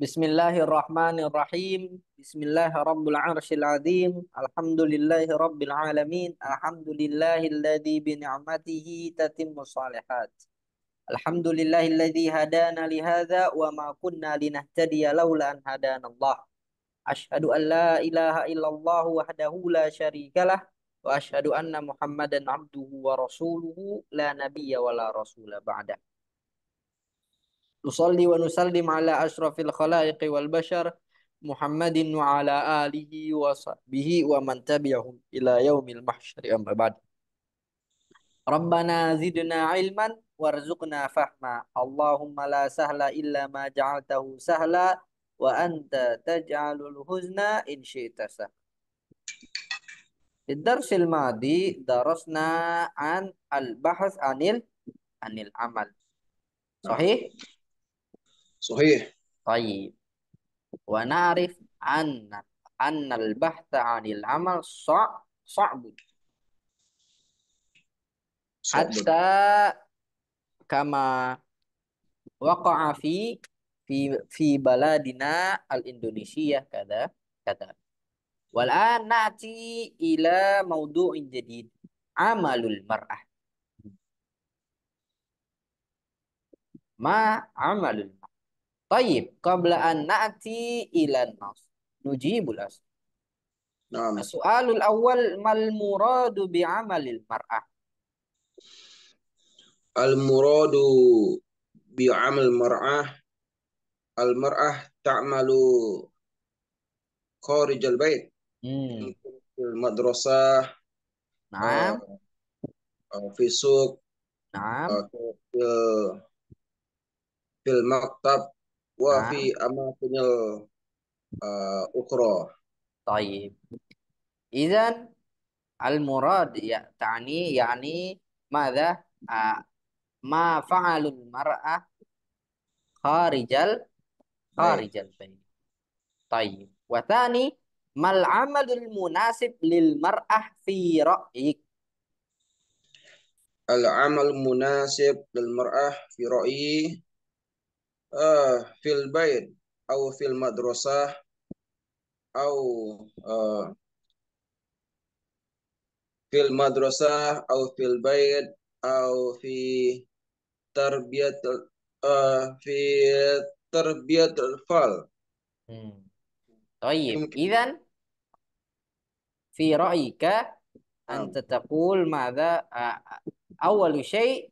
Bismillahirrahmanirrahim. Bismillahirrabbil'arshil'adzim. Alhamdulillahirrabbil'alamin. Alhamdulillahilladzi bini'matihi tatimmu salihat. Alhamdulillahilladzi hadana lihada wa ma kunna linahtadiya laula an hadana Allah. Ashhadu an la ilaha illallah wahdahu la syarikalah wa ashhadu anna Muhammadan abduhu wa rasuluhu la nabiyya wa la rasula ba'dah. Nusalli wa nusallim ala asyrafil khalaiqi wal bashar Muhammadin ala alihi wa wa man tabi'ahum ila yaumil mahsyari amma Rabbana zidna ilman warzuqna fahma. Allahumma la sahla illa ma ja'altahu sahla wa anta in الدرس الماضي درسنا عن البحث عن عن العمل صحيح؟ suhir, Baik. Wa na'rif anna anna al-bahtha 'anil 'amal sa'b. Hatta kama waqa'a fi fi fi baladina al-Indonesia kada kada. Wal an nati ila mawdu'in jadid amalul mar'ah. Ma amalul Tayyib, qabla an na'ti ila nas. Nujibul as. Naam. Soalul awal mal muradu bi amalil mar'ah. Al muradu bi amal mar'ah al mar'ah ta'malu kharij hmm. al bait. Hmm. Madrasah. Naam. Uh, fi suq. Naam. Uh, fil maktab wa fi amakinil uh, eh, ukhra. Taib. Izan al murad ya tani yani madza ma fa'alul mar'ah kharijal kharijal bain. Taib. Wa tani mal amalul munasib lil mar'ah fi ra'yik. Al amal munasib lil mar'ah fi rai uh, fil bait au fil madrasah au uh, fil madrasah au fil bait au fi tarbiyat uh, eh, fi tarbiyat al-fal. Hmm. طيب إذا في أنت تقول ماذا أول شيء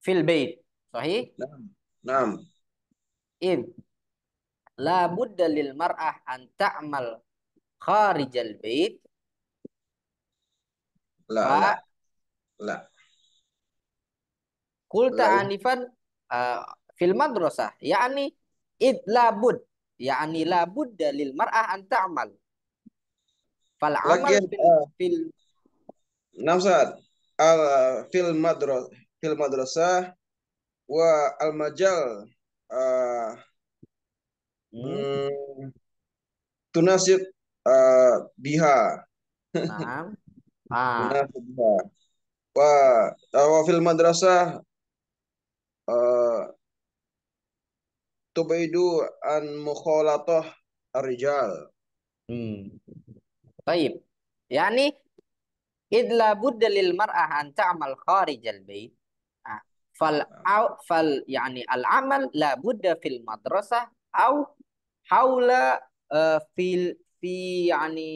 في البيت صحيح؟ نعم نعم in la budda lil mar'ah an ta'mal kharijal bait la fa, la qulta anifan uh, fil madrasah yakni id la bud yakni la budda lil mar'ah an ta'mal fal amal Lagi, fil, uh, fil saat al fil madrasah fil madrasah wa al majal uh, hmm. hmm tunasib eh, biha. Naam. Ah. biha. wah wa fil madrasah uh, tubaidu an mukhalatah arijal Hmm. Baik. Yani idla budda mar'ah an ta'mal kharijal bait fal ah. au fal yani al amal la budda fil madrasah au haula uh, fil fi yani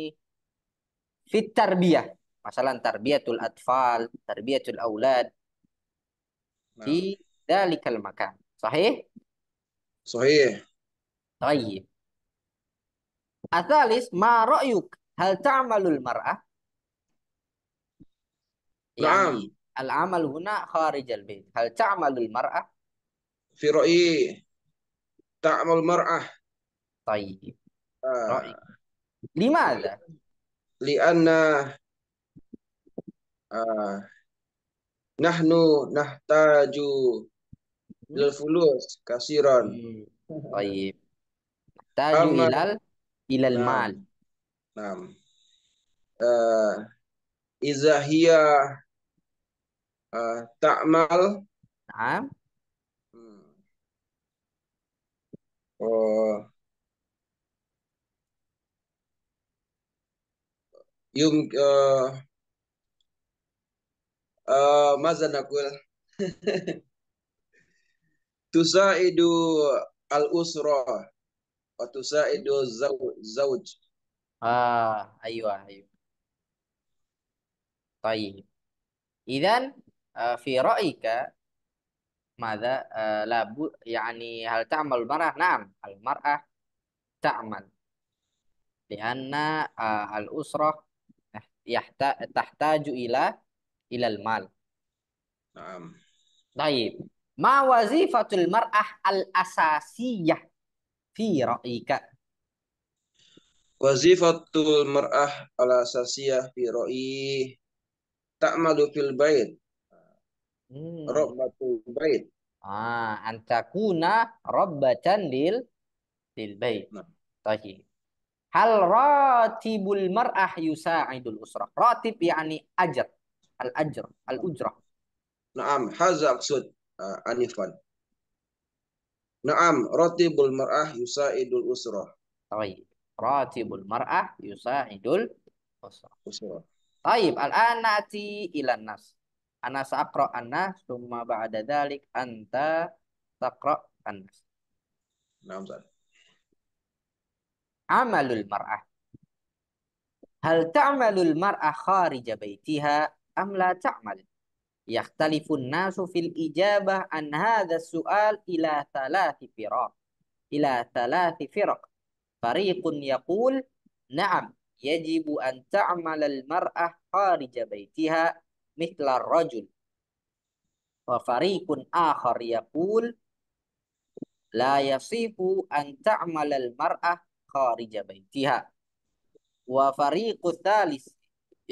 fit tarbiyah masalah tarbiyatul atfal tarbiyatul aulad nah. fi dalikal makan sahih sahih طيب الثالث ما hal هل تعمل marah يعني al amal huna kharijal bait hal ta'malul mar'ah fi ra'i ta'mal mar'ah tayyib ah. ra'i limadha li'anna uh, nahnu nahtaju lil hmm? fulus kasiran hmm. tayyib nahtaju ilal ilal mal Naam. Uh, ah, Izahia Eh, tak mal, nah. hmm. oh yum uh, eh, uh, eh, masa nakul tusa idu al usra atau saidu zauj ah ayo ayo طيب uh, fi ra'ika madza uh, eh, labu yani hal ta'mal mar'ah na'am al mar'ah ta'mal lianna uh, al usrah yahta tahtaju ila ilal mal na'am Taib. Ma wazifatul mar'ah al-asasiyah fi ra'ika? Wazifatul mar'ah al-asasiyah fi ra'i ta'malu fil bait Hmm. Rabbatu bait. Ah, antakuna rabbatan lil lil bait. Nah. Tahir. Hal ratibul mar'ah yusa'idul usrah. Ratib yakni ajr. Al ajr, al ujrah. Naam, haza aksud uh, ah, Anifan. Naam, ratibul mar'ah yusa'idul usrah. Taib. Ratibul mar'ah yusa'idul usrah. Usrah. Taib, al-an na'ti ilan nas. Ana sa'akro anna summa ba'da dalik anta saakro anna. Nah, Ustaz. Amalul mar'ah. Hal ta'malul mar'ah kharija baitiha am la ta'mal? Yakhtalifun nasu fil ijabah an hadha su'al ila thalathi firaq. Ila thalathi firaq. Fariqun yaqul na'am yajibu an ta'malal mar'ah kharija baitiha mithla rajul wa fariqun akhar yaqul la yasifu an ta'mal al mar'ah kharija baitiha wa fariqu thalis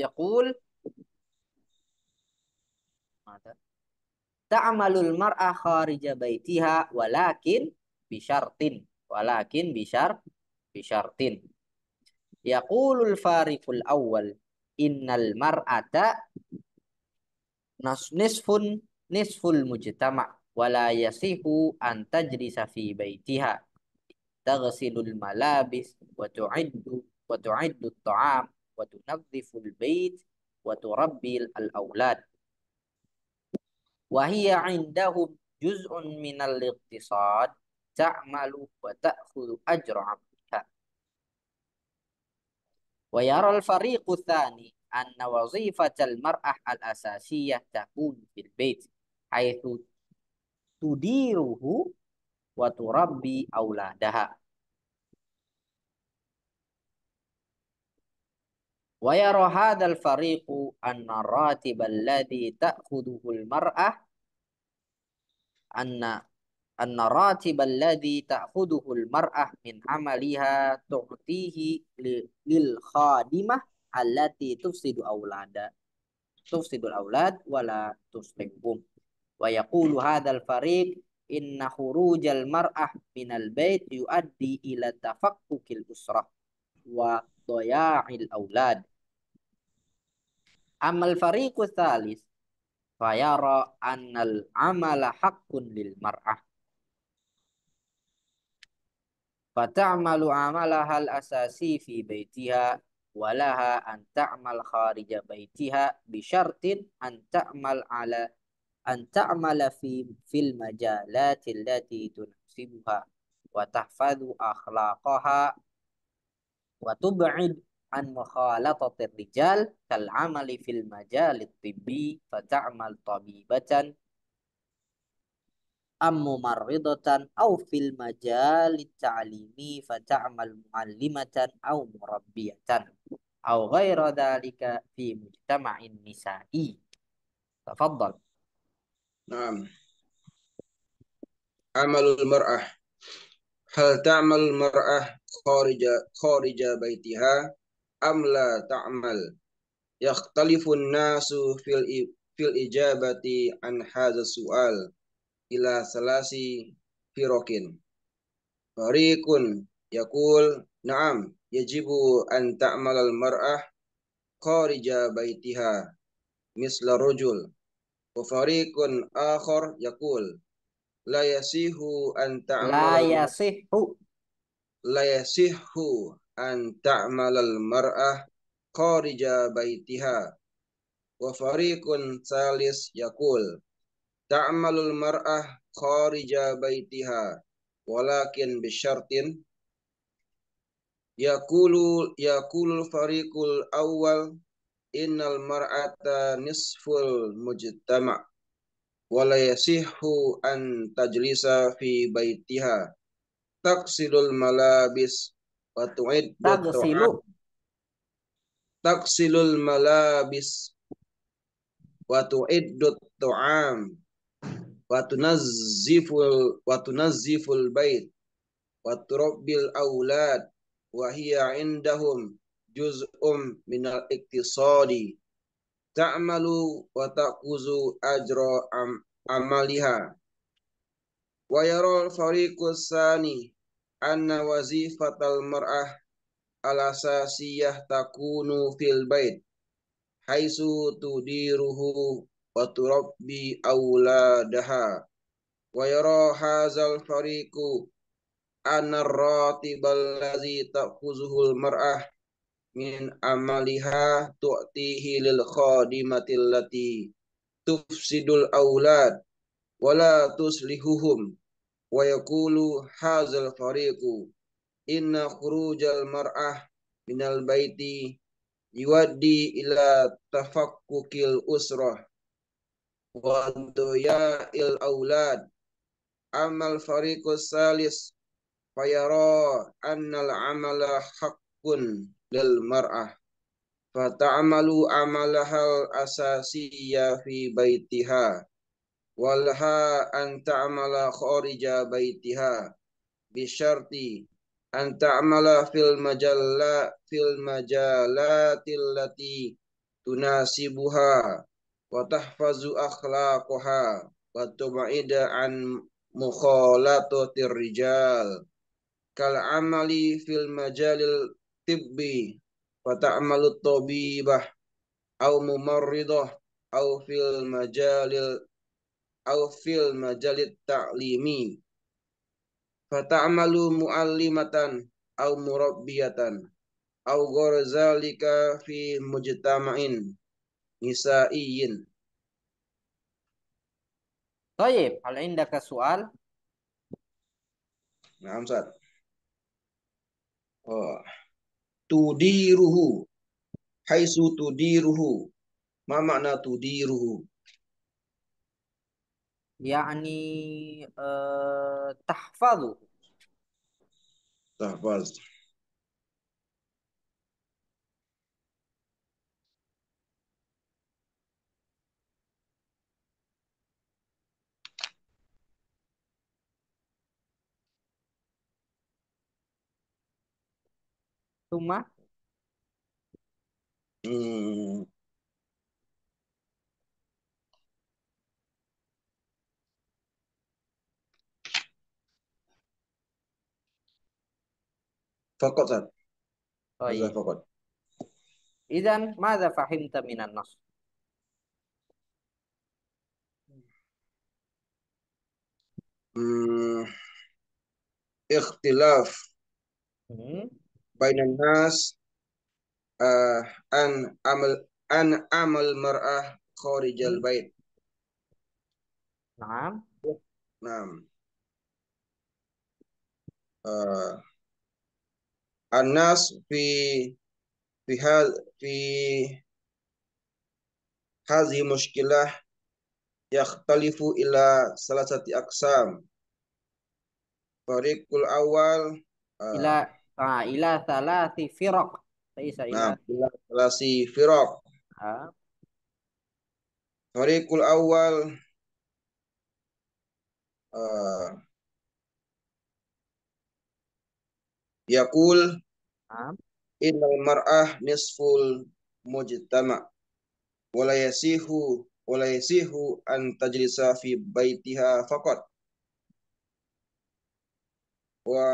yaqul ta'malul mar'a kharija baitiha walakin bisyartin walakin bisyar bisyartin yaqulul fariqul awwal innal mar'ata نصف نصف المجتمع ولا يصح أن تجلس في بيتها تغسل الملابس وتعد وتعد الطعام وتنظف البيت وتربي الأولاد وهي عندهم جزء من الاقتصاد تعمل وتأخذ أجر عملها ويرى الفريق الثاني أن وظيفة المرأة الأساسية تكون في البيت حيث تديره وتربي أولادها ويرى هذا الفريق أن الراتب الذي تأخذه المرأة أن أن الراتب الذي تأخذه المرأة من عملها تعطيه للخادمة allati tufsidu aulada tufsidu aulad wala tuslihum wa yaqulu hadzal fariq inna khurujal mar'ah minal bait yuaddi ila tafakkukil usrah wa daya'il aulad amal fariqu tsalis fayara annal amala haqqun lil mar'ah فتعمل عملها الأساسي في بيتها walaha an ta'mal kharija baitiha bi syartin an ta'mal ala an ta'mala fi fil majalati allati tunasibuha wa tahfadhu akhlaqaha wa tub'id an mukhalatati rijal kal amali fil majalit tibbi fa ta'mal tabibatan ammu marridatan au fil majali ta'limi fata'mal muallimatan au murabbiyatan au ghaira dhalika fi mujtama'in nisa'i tafaddal Naam. Amalul mar'ah. Hal ta'mal mar'ah kharija kharija baitiha am la ta'mal? Yakhtalifun nasu fil fil ijabati an hadha su'al ila salasi firokin. Farikun yakul na'am yajibu an al mar'ah kharija baitiha misla rojul. Wa farikun akhar yakul la yasihu an ta'malal la yasihu la yasihu an al mar'ah kharija baitiha wa fariqun salis yakul ta'malul mar'ah kharija baitiha walakin bisyartin yaqulu yaqulul fariqul awal innal mar'ata nisful mujtama' wala yasihu an tajlisa fi baitiha taksilul malabis wa tu'id taksilu taksilul malabis wa tu'iddu tu'am watunaziful watunaziful bait watrobil aulad wahia indahum juz'um minal iktisadi ta'malu wa ta'kuzu ajra am, amaliha wa yaral fariqus sani anna wazifatal mar'ah alasasiyah takunu fil bait haisu tudiruhu wa turabbi auladaha wa yara hazal fariku, anar ratibal ladzi ta'khuzuhul mar'ah min amaliha tu'tihi lil khadimatil lati tufsidul aulad wala tuslihuhum wa yaqulu hazal fariku, inna khurujal mar'ah minal baiti yuaddi ila tafakkukil usrah wa duya il aulad amal fariqus salis fayara annal amala haqqun lil mar'ah fata'amalu amalahal asasiyya fi baitiha walha an ta'mala kharija baitiha bisyarti an ta'mala fil majalla fil majalatil lati tunasibuha wa tahfazu akhlaqaha wa tubaida an mukhalatir rijal kal amali fil majalil tibbi wa ta'malu tabibah aw mumarridah aw fil majalil aw fil majalit ta'limi fa ta'malu muallimatan aw murabbiyatan aw gharazalika fi mujtama'in nisaiyin. Tayyib, hal indaka su'al? Naam, Ustaz. Oh. Tudiruhu. Haisu tudiruhu. Ma makna tudiruhu? Yani uh, eh, tahfadhu. Tahfaz. Rumah? Hmm. Fakot, Sar. Oh, iya. Fakot. mada fahim minan nas? Hmm. Ikhtilaf. Hmm bainan nas uh, an amal an amal mar'ah kharijal hmm. bait. Naam. Naam. Uh, eh, Anas fi fi hal fi hadhihi mushkilah yakhtalifu ila salasati aqsam. Fariqul awal uh, ila Ah, ila salasi firaq. Faisa ila. salasi ila Tariqul awal uh, ah, yakul innal mar'ah nisful mujtama wala yasihu wala yasihu an tajlisa fi baitiha faqat wa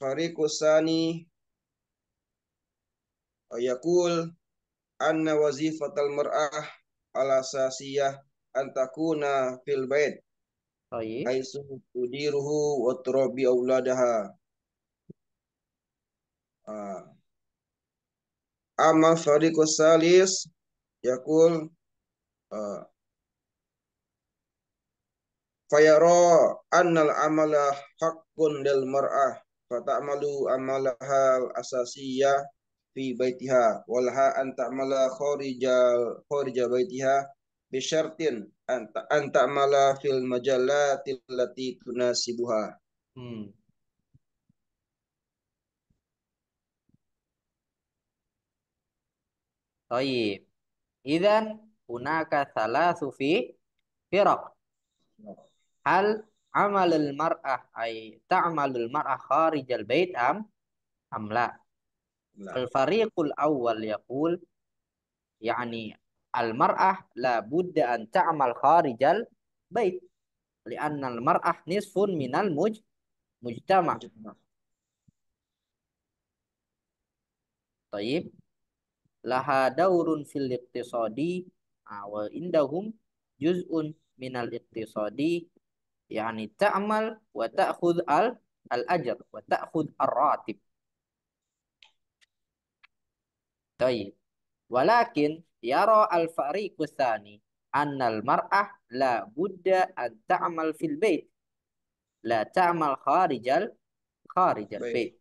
Fariqus sani yaqul anna wazifatal mar'ah ala sasiyah antakuna fil bait. Tayyib. Aisu tudiruhu wa turabi auladaha. Ah. Amma fariqus salis yaqul uh, fayara annal amala haqqun lil mar'ah fata'malu amalaha asasiyah fi baitiha walha an ta'mala kharija kharija baitiha bi syartin an ta'mala fil majallati allati tunasibuha hmm. Taib. Idan hunaka thalathu fi firaq. Hal amalul mar'ah ay ta'malul mar'ah kharijal bait am amla al fariqul awwal yaqul yani al mar'ah la budda an ta'mal kharijal bait li'anna al mar'ah nisfun minal muj mujtama Taib laha daurun fil iqtisadi wa indahum juz'un minal iqtisadi yani ta'mal wa ta'khudh al al ajr wa ta'khudh ar-ratib. Baik, Walakin yara al-fariqu tsani al mar'ah la budda an ta'mal fil bait la ta'mal kharijal kharijal bait.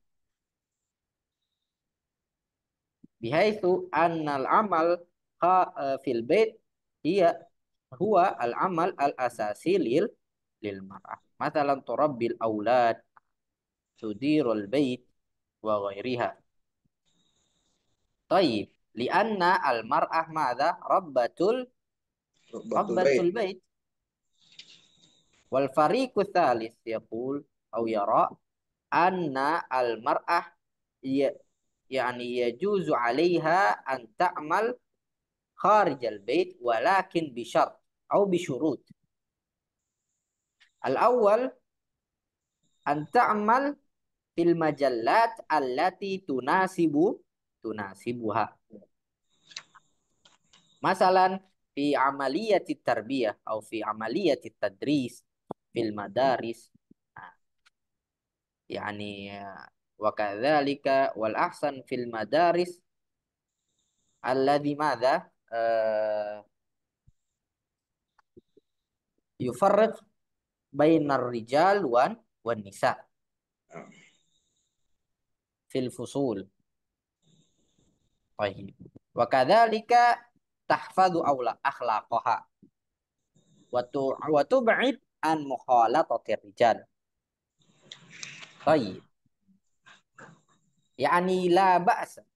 Bihaitsu al amal eh, fil bait hiya huwa al amal al asasi lil للمرأة مثلا تربي الأولاد تدير البيت وغيرها طيب لأن المرأة ماذا ربة ال... ربة البيت. البيت والفريق الثالث يقول أو يرى أن المرأة يعني يجوز عليها أن تعمل خارج البيت ولكن بشرط أو بشروط Al-awwal an ta'mal fil majallat allati tunasibu tunasibuha. Masalan fi amaliyati tarbiyah atau fi amaliyati tadris fil madaris. Nah, yani wa kadzalika wal ahsan fil madaris alladhi madza eh, yufarriq bainar rijal wan wan nisa fil fusul Tayyib. Wa kadzalika tahfadhu aula akhlaqaha. Wa tu wa tub'id an mukhalatati rijal. Tayyib. Yani la ba'sa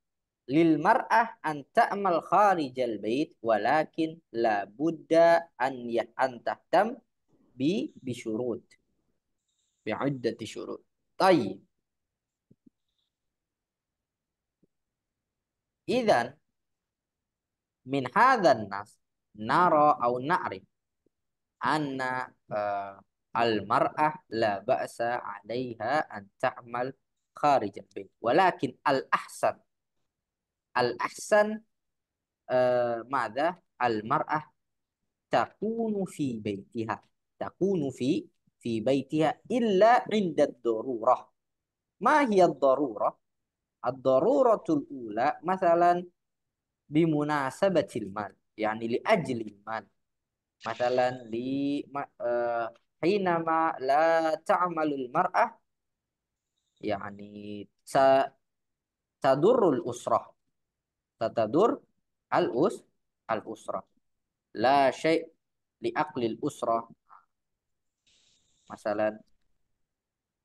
lil mar'ah an ta'mal kharijal bait walakin la budda an ya an tahtam ب بشروط بعدة شروط طيب إذا من هذا النص نرى أو نعرف أن آه، المرأة لا بأس عليها أن تعمل خارج البيت ولكن الأحسن الأحسن آه، ماذا؟ المرأة تكون في بيتها takunu fi fi baitiha illa inda darurah. Ma hiya darurah? Ad-daruratul ula masalan bimunasabatil mal, yani li ajli mal. Masalan li uh, hinama la ta'malul mar'ah yani sa tadurrul usrah. Tatadur al us al usrah. La syai' li aqlil usrah Masalan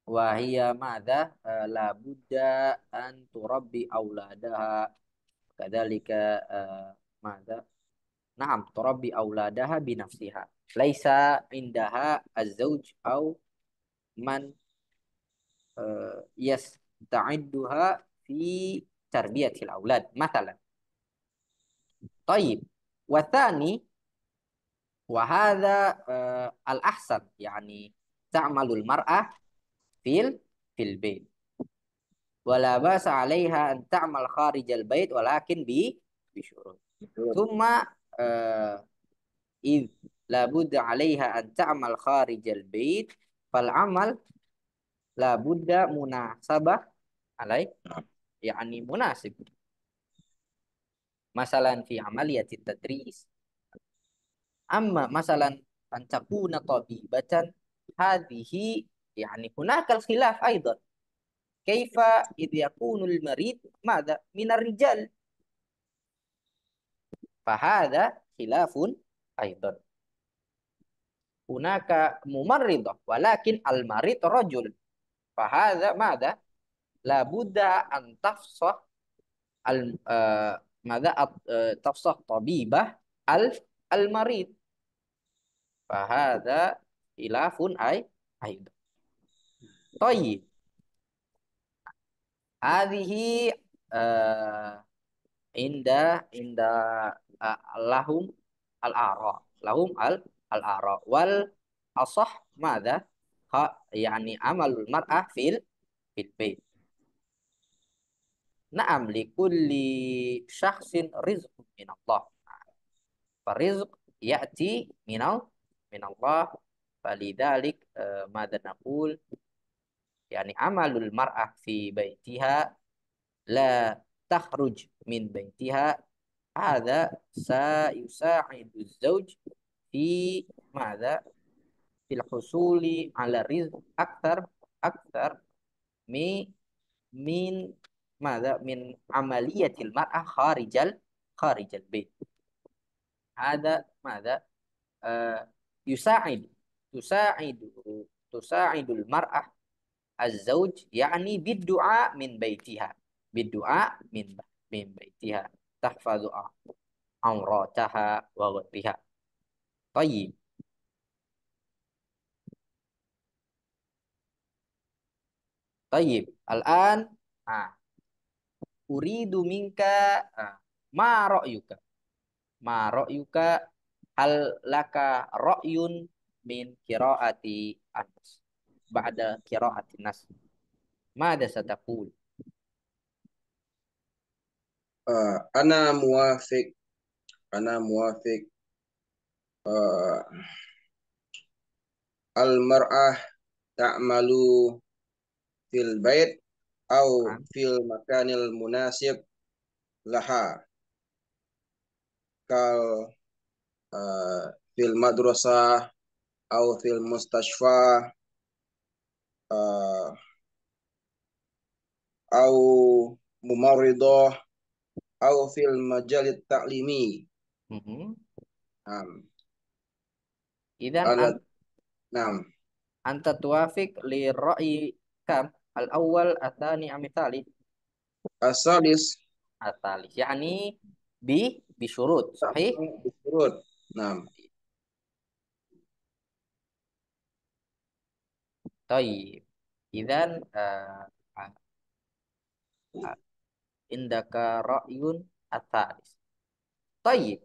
wahia ma'adha uh, la budda an turabbi auladaha kadzalika uh, eh, ma'adha na'am turabbi auladaha binafsiha laisa indaha az au man uh, eh, yes ta'idduha fi tarbiyatil aulad matalan طيب والثاني wahada uh, الأحسن yani ta'malul mar'ah fil fil bait. Wala ba'sa 'alaiha an ta'mal kharijal bait walakin bi bi syurut. Tsumma eh, id la budda 'alaiha an ta'mal kharijal bait fal 'amal la budda munasabah alai yani munasib. Masalan fi amaliyatit tadris. Amma masalan an takuna tabibatan hadhihi yani hunakal khilaf aidan kaifa id yakunul marid madha minar rijal fahada khilafun aidan hunaka mumarridah walakin al marid rajul fahada madha la budda an tafsah al uh, eh, madha eh, tafsah tabibah al al marid ilafun ay aid. Toyi. Hadhihi uh, eh, inda inda uh, lahum al-ara. Lahum al-ara wal asah mada, Ha yani amalul mar'ah fil fil bait. Naam li kulli syakhsin rizqun min Allah. Farizq ya'ti minal minallah Falidalik uh, eh, mada yani amalul mar'ah fi baitiha la takhruj min baitiha sa sayusa'idu zauj fi madza fil husuli ala rizq akthar akthar mi min madza min amaliyatil mar'ah kharijal kharijal bait. ada madza uh, eh, yusa'idu tusaidu tusaidul mar'ah az-zauj yakni biddu'a min baitiha biddu'a min min baitiha tahfazu amrataha wa ghatiha tayyib tayyib al-an ah uridu minka ah. ma ra'yuka ma ra'yuka hal laka ra'yun min kiraati anas ba'da kiraati nas ma'ada satakul uh, ana muafik ana muafik uh, al mar'ah ta'malu fil bait au uh. fil makanil munasib laha kal uh, fil madrasah Aau film mustajfa, aau uh, mumarido, aau film majalit taklimi. enam. Mm-hmm. idan kan? enam. tuafik li roi kam al awal atani nih amitali? asal dis. amitali. ya nih bi, bisurut. sih. bisurut. enam. Taib. Idan uh, eh, uh, ah, ah, indaka ra'yun ataris. Taib.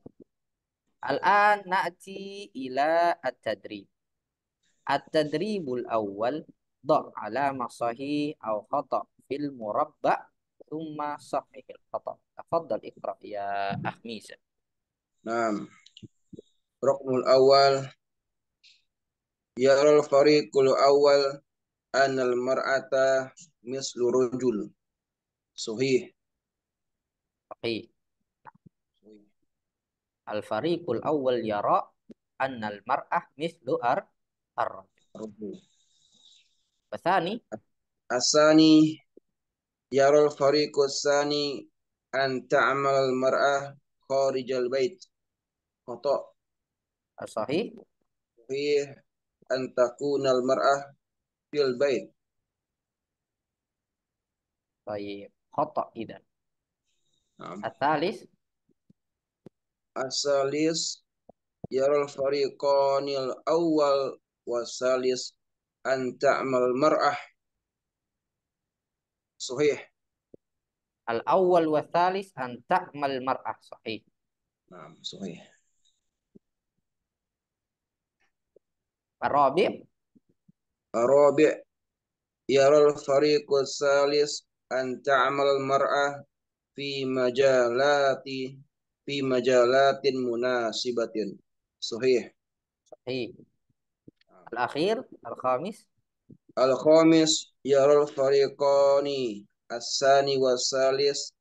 Al-an na'ti ila at-tadrib. At-tadribul awal dha' ala masahi aw khata' fil murabba' thumma sahihil khata'. Tafaddal ikra ya Ahmiza. Naam. Rukmul awal Yarol fariqul awal anal mar'ata mislu rajul. Sahih. Sahih. Al fariqul awal yara annal mar'ah mislu ar ar. Wasani Asani yarol fariqus sani an ta'mal al mar'ah kharijal bait. Khata. Sahih. Sahih an takunal mar'ah fil bait. Baik, khata idan. asalis, Asalis yaral fariqanil awal wasalis antamal ta'mal mar'ah. Sahih. Al awal wasalis antamal ta'mal mar'ah sahih. Naam, sahih. Arabi. Arabi. rol fariku salis anta amal mar'ah fi majalati fi majalatin munasibatin. Sahih. Sahih. Al-akhir, al-khamis. Al-khamis ya rol fariqani as-sani was-salis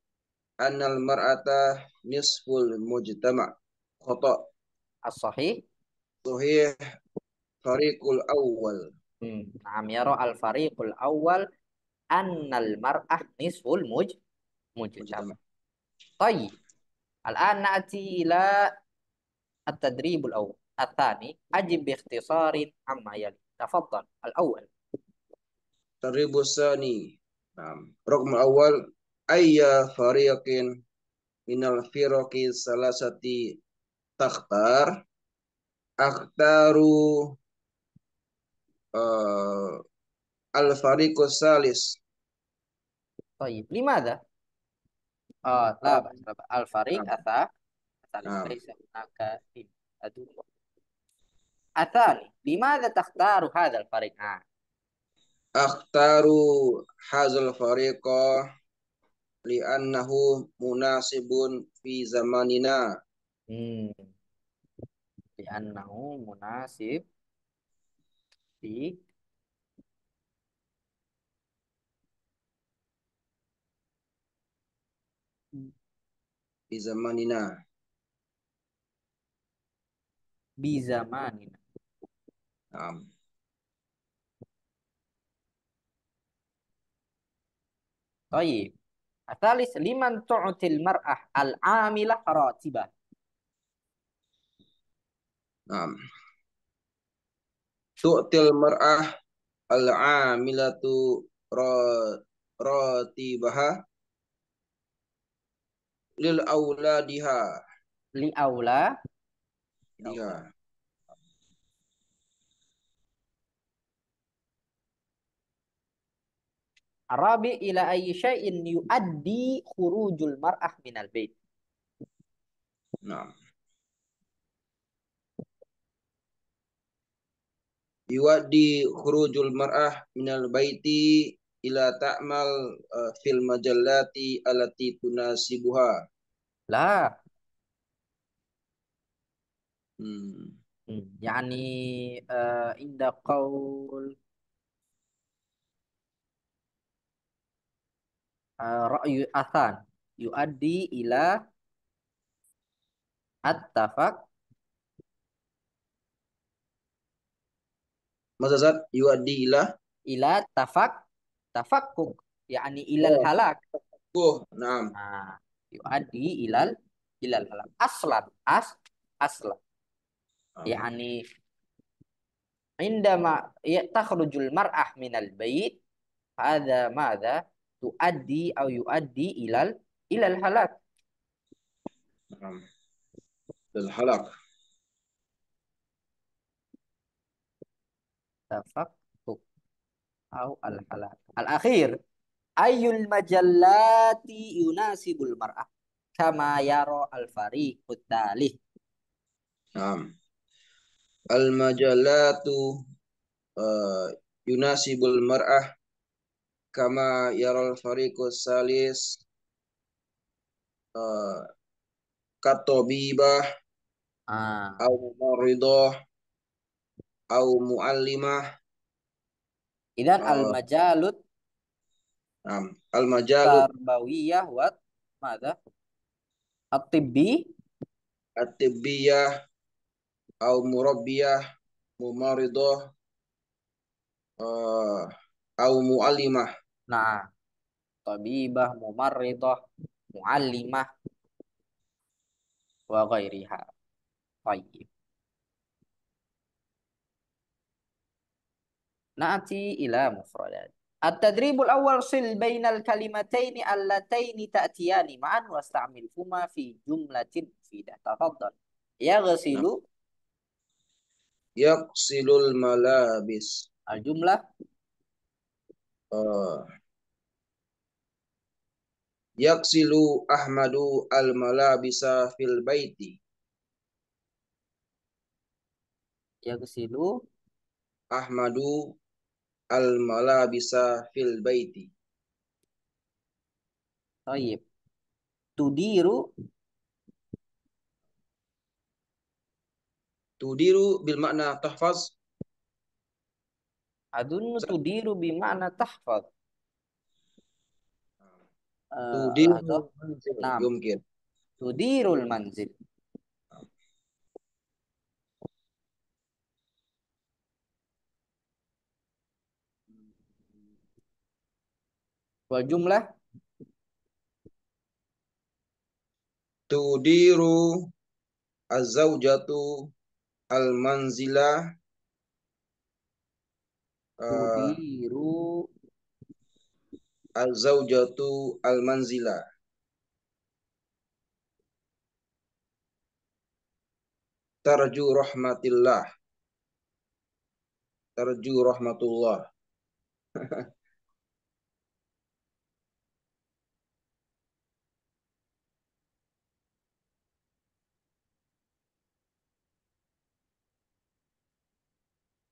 annal mar'ata nisful mujtama' khata as-sahih sahih Fariqul awal. Hmm. Naam yara al fariqul awal annal mar'ah nisful muj mujtama. Tayyib. Al-an na'ti ila at Atani al-awwal. الثاني أجب باختصار عما يلي تفضل الأول التدريب الثاني نعم رقم الأول أي فريق من الفرق الثلاثة تختار أختار uh, eh, al fariqu salis. Baik, lima ada. Ah, uh, la al fariq atha atali lima ada takhtaru hadzal fariq? Ah. Akhtaru hadzal fariq li'annahu munasibun fi zamanina. Hmm. Li'annahu munasib في بزماننا بزماننا نعم طيب الثالث لمن تعطي المرأة العاملة راتبة نعم tu'til mar'ah al-amilatu ratibaha lil diha li aula diha Arabi ila ayyi syai'in yuaddi khurujul mar'ah minal bait. Naam. yuwaddi khurujul mar'ah minal baiti ila ta'mal uh, fil majallati alati tunasibuha. La. Hmm. hmm yani uh, inda qaul uh, ra'yu athan yuaddi ila at-tafaq Mazazat yuaddi ila ila tafak tafakkuk yakni ilal oh. halak. Oh, naam. Nah, yuaddi ilal ilal halak. Aslan as aslan. Oh. Ah. Yakni indama ya takhrujul mar'ah minal bait hadza madza tuaddi au yuaddi ilal ilal halak. Ilal halak. tafaktuk au al halal al akhir ayul majallati yunasibul mar'ah kama yaro al fariqut talih Naam. Al majallatu uh, yunasibul mar'ah kama al fariqus salis uh, katobibah ah. au maridah au muallimah idan uh, al majalut um, al majalut tarbawiyah wat mada at-tibbi at-tibbiyah au murabbiyah mumaridah uh, eh, au muallimah nah tabibah mumaridah muallimah wa ghairiha tayyib Na'ati ila mufradat. At-tadribul awal sil bainal kalimataini allataini ta'tiyani ma'an wasta'milhuma fi jumlatin fidah. Tafadhal. Yaghsilu Yaksilul malabis. Al-jumlah uh, ah. Yaksilu Ahmadu al-malabisa fil baiti. Yaksilu Ahmadu al malabisa fil baiti. Taib. Tudiru Tudiru bil makna tahfaz. Adun tudiru bil makna tahfaz. Tudiru uh, manzil. Nah. Tudiru manzil. wal jumlah tudiru az-zaujatu al-manzila tudiru ah, az-zaujatu al-manzila tarju rahmatillah tarju rahmatullah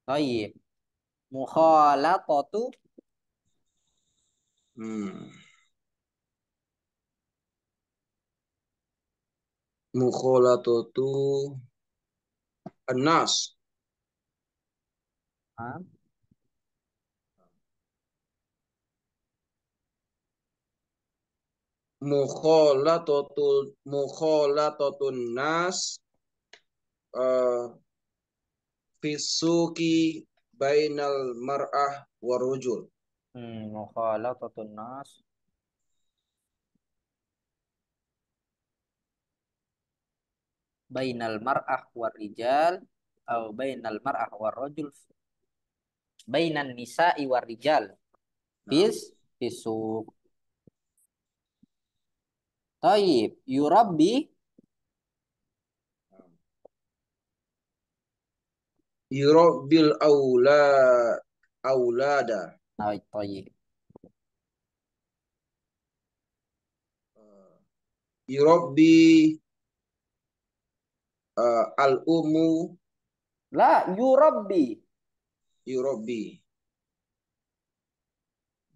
Tayyib. Mukhalatatu Hmm. Mukhalatatu Anas. Hah? Mukhalatatul mukhalatatul nas uh, eh, fisuki bainal mar'ah warujul. Hmm, mukhalatatun nas bainal mar'ah warijal atau bainal mar'ah warujul, bainan nisa'i warijal bis nah. fisuk Taib yurabbi yurabbil aula aula Baik, baik. Eh, yurabbi uh, eh, al umu la yurabbi yurabbi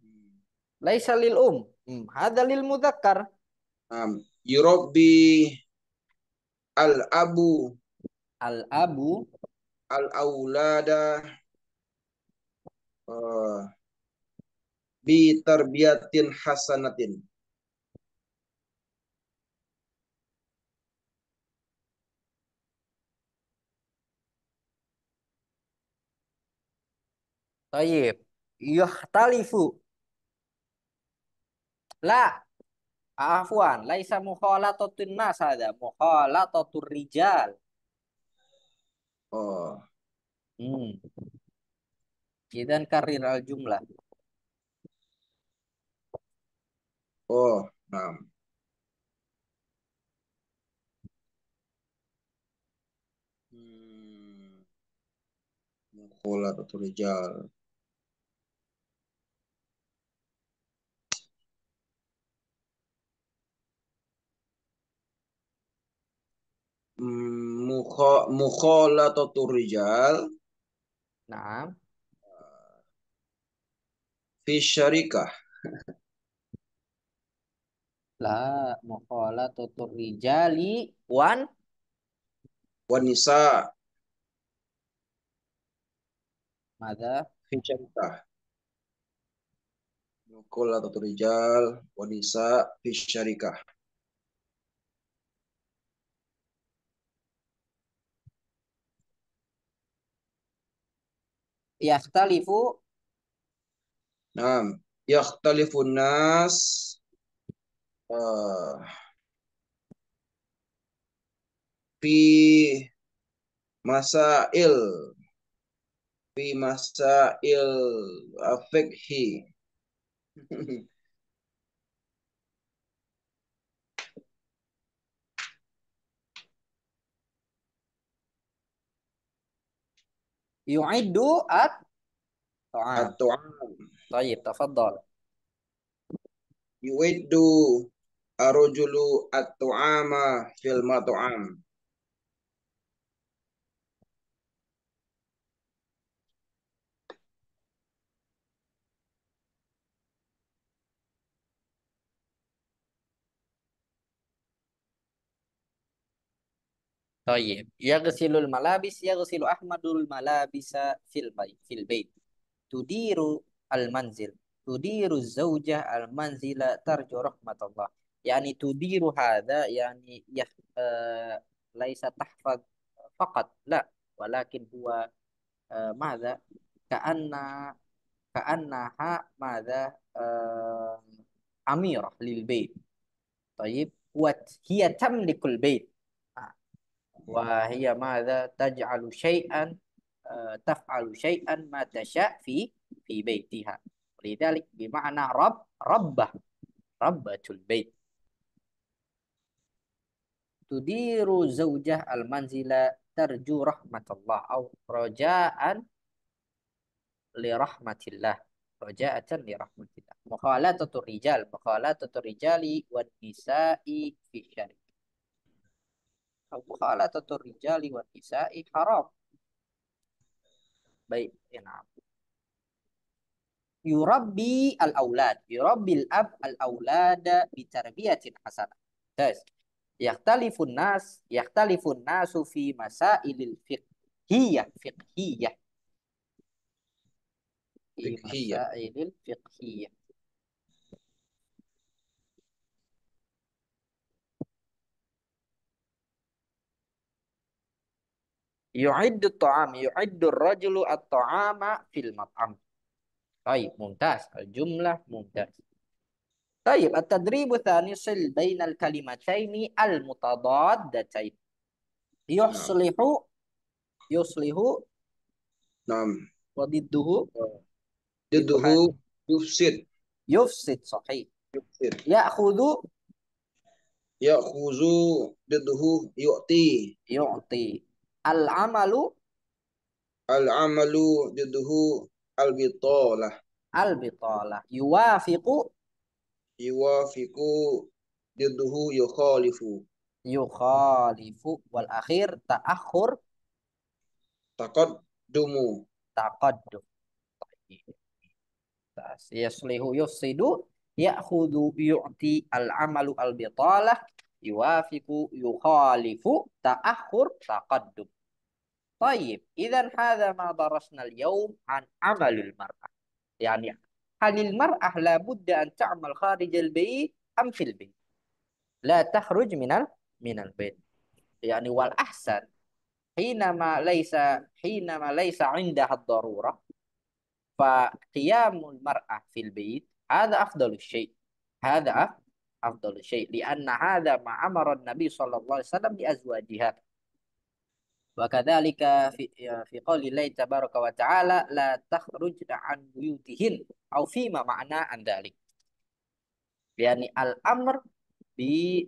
hmm. laisa lil um hmm. hadza lil mudzakkar um, yurabbi al abu al abu al-aulada uh, bi tarbiyatin hasanatin. Tayyib. Yuhtalifu. La. Afwan. Laisa mukhalatatun nas hada. Mukhalatatur rijal. Oh. Hmm. Idan karir al jumlah. Oh, enam. Hmm. Mukhola atau rijal. Mm, mukhalatatur rijal Naam. Fi syarikah. La mukhalatatur rijali wan wanisa. Mada fi syarikah. Mukhallatatur rijal wanisa fi syarikah. yakhtalifu Naam. yakhtalifun nas. Uh, eh, fi masail fi masail afekhi. yu'iddu at tu'am. Tayyib, tafaddal. Yu'iddu arujulu at-tu'ama fil matu'am. Tayyib. Yaghsilul malabis yaghsilu Ahmadul malabisa fil bait fil bait. Tudiru al manzil. Tudiru zaujah al manzila tarju rahmatullah. Yani tudiru hadha yani yah, uh, laisa tahfaz faqat walakin huwa uh, madza ka'anna ka'annaha madza uh, amirah lil bait. Tayyib. Wat hiya tamlikul bait wa hiya madza taj'alu syai'an eh, taf'alu syai'an ma tasya fi fi baitiha. Lidzalik bi ma'na rabb rabbah rabbatul bait. Tudiru zaujah al manzila tarju rahmatallah au raja'an li rahmatillah raja'atan li rahmatillah. Mukhalatatu rijal mukhalatatu rijali wan nisa'i fi syari mukhalatatur rijali wan nisa'i haram. Baik, enak. Ya, nah. Yurabbi al-aulad, yurabbil ab al-aulada bi tarbiyatin hasanah. Guys, yakhtalifun nas, yakhtalifun nasu fi masailil fiqhiyah, fiqhiyah. Fiqhiyah. Masailil fiqhiyah. Yu'iddu ta'am, yu'iddu rajulu at-ta'ama fil mat'am. Baik, mumtaz. Al-jumlah mumtaz. Baik, at-tadribu thani sil bainal kalimataini al-mutadaddatain. Yuslihu yuslihu Naam. Wadidduhu Didduhu yufsid. Yufsid, sahih. Yufsid. Ya'khudhu Ya'khuzu didduhu yu'ti. Yu'ti. Al-amalu Al-amalu judhu al-bitalah. Al-bitalah. Yuwafiqu Yuwafiqu judhu yukhalifu. Yukhalifu. Wal akhir ta'akhur. Taqaddumu. Taqaddum. Yaslihu yufsidu. Ya'khudu yu'ti al-amalu al-bitalah. يوافق يخالف تأخر تقدم طيب إذا هذا ما درسنا اليوم عن عمل المرأة يعني هل المرأة لابد أن تعمل خارج البيت أم في البيت لا تخرج من من البيت يعني والأحسن حينما ليس حينما ليس عندها الضرورة فقيام المرأة في البيت هذا أفضل الشيء هذا أفضل شيء لأن هذا ما أمر النبي صلى الله عليه وسلم لأزواجها وكذلك في في قول الله تبارك وتعالى لا تخرج عن بيوتهن أو فيما معنى عن ذلك يعني الأمر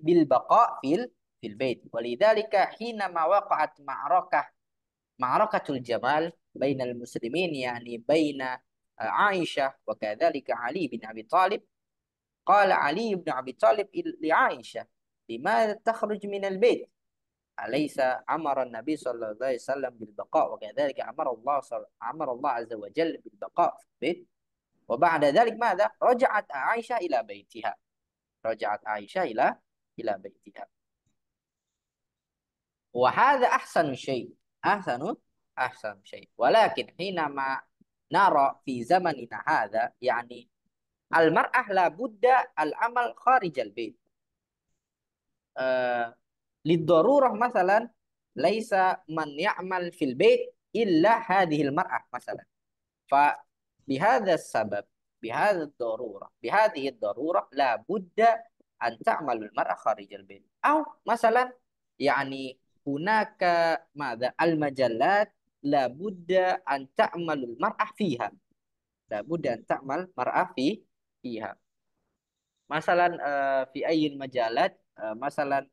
بالبقاء في في البيت ولذلك حينما وقعت معركة معركة الجمال بين المسلمين يعني بين عائشة وكذلك علي بن أبي طالب قال علي بن أبي طالب لعائشة لماذا تخرج من البيت أليس أمر النبي صلى الله عليه وسلم بالبقاء وكذلك أمر الله صل... أمر الله عز وجل بالبقاء في البيت وبعد ذلك ماذا رجعت عائشة إلى بيتها رجعت عائشة إلى إلى بيتها وهذا أحسن شيء أحسن أحسن شيء ولكن حينما نرى في زمننا هذا يعني Al mar'ah la budda al amal kharijal bait. Uh, eh, Lidorurah masalan laisa man ya'mal fil bait illa hadhil mar'ah masalan. Fa bihadha sabab bihadha darurah bihadhihi darurah la Buddha an ta'malul mar'ah kharijal bait. Au masalan yani hunaka madha al majallat la Buddha an ta'malul mar'ah fiha. La Buddha an ta'mal mar'ah fi Iya, masalan eh, fiayin majalat, eh, masalan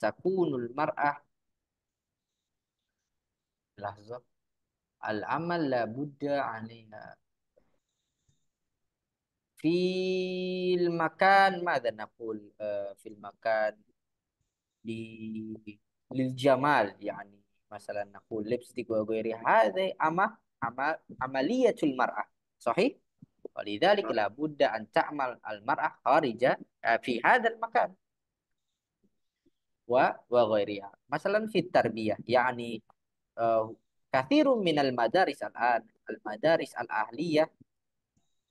zakunul eh, marah, lazak, al-amal lah budha, yani film makan, mana nak kul film makan di lil Jamal, yani masalan aku lipstick gue gue amal amal amalia cule marah, sohi Walidhalik la buddha an ta'mal al mar'ah kharija eh, fi hadal makan. Wa wa ghairiya. Masalah fit tarbiyah. Ya'ni eh, kathirun minal madaris al-an. Al-madaris al-ahliyah.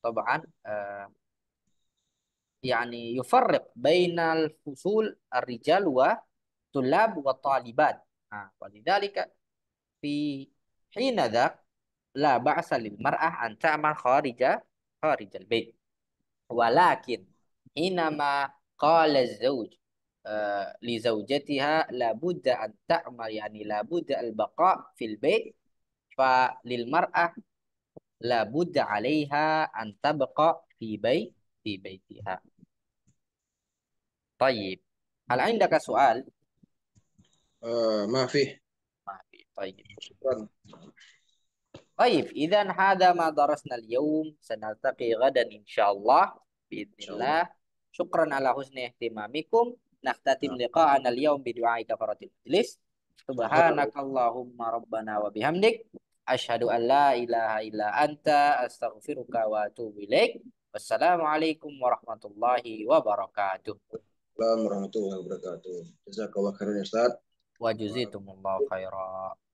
Taba'an. Eh, ya'ni yufarriq bainal fusul ar-rijal wa tulab wa talibat. Ah, Walidhalik fi hina dhaq la ba'asa mar'ah an ta'mal kharija خارج البيت ولكن حينما قال الزوج آه، لزوجتها لابد أن تعمل يعني لابد البقاء في البيت فللمرأة لابد عليها أن تبقى في بيت في بيتها طيب هل عندك سؤال؟ آه ما فيه ما فيه طيب شكرا Baik, idan hada ma darasna al-yawm sanaltaqi ghadan insyaallah biidznillah. Syukran ala husni ihtimamikum. Nahtatim nah. liqa'ana al-yawm bi du'ai kafaratil majlis. Subhanakallahumma rabbana wa bihamdik asyhadu an la ilaha illa anta astaghfiruka wa atubu ilaik. Wassalamualaikum warahmatullahi wabarakatuh. Assalamualaikum warahmatullahi wabarakatuh. Jazakallah khairan Ustaz. Wa jazakumullahu khairan.